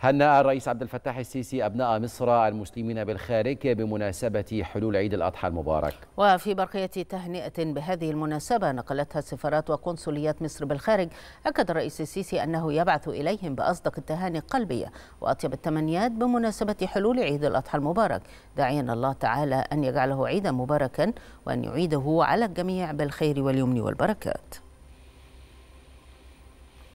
هنأ الرئيس عبد الفتاح السيسي أبناء مصر المسلمين بالخارج بمناسبة حلول عيد الأضحى المبارك وفي برقية تهنئة بهذه المناسبة نقلتها سفارات وقنصليات مصر بالخارج أكد الرئيس السيسي أنه يبعث إليهم بأصدق التهاني القلبية وأطيب التمنيات بمناسبة حلول عيد الأضحى المبارك داعيا الله تعالى أن يجعله عيدا مباركا وأن يعيده على الجميع بالخير واليمن والبركات